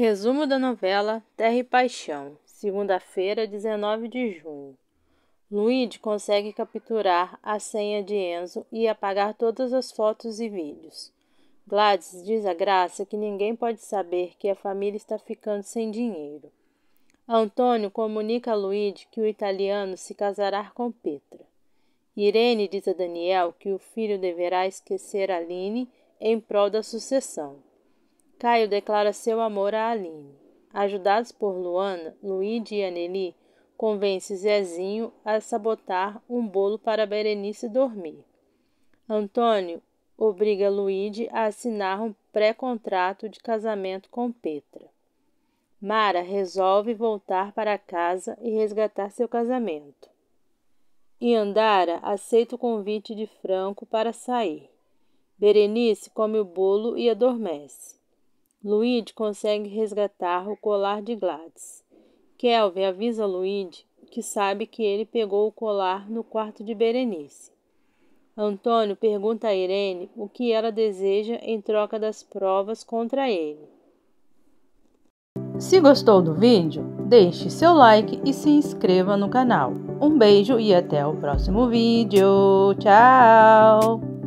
Resumo da novela Terra e Paixão, segunda-feira, 19 de junho. Luigi consegue capturar a senha de Enzo e apagar todas as fotos e vídeos. Gladys diz a Graça que ninguém pode saber que a família está ficando sem dinheiro. Antônio comunica a Luigi que o italiano se casará com Petra. Irene diz a Daniel que o filho deverá esquecer Aline em prol da sucessão. Caio declara seu amor a Aline. Ajudados por Luana, Luíde e Anneli convence Zezinho a sabotar um bolo para Berenice dormir. Antônio obriga Luíde a assinar um pré-contrato de casamento com Petra. Mara resolve voltar para casa e resgatar seu casamento. E Andara aceita o convite de Franco para sair. Berenice come o bolo e adormece. Luigi consegue resgatar o colar de Gladys. Kelvin avisa Luigi que sabe que ele pegou o colar no quarto de Berenice. Antônio pergunta a Irene o que ela deseja em troca das provas contra ele. Se gostou do vídeo, deixe seu like e se inscreva no canal. Um beijo e até o próximo vídeo. Tchau!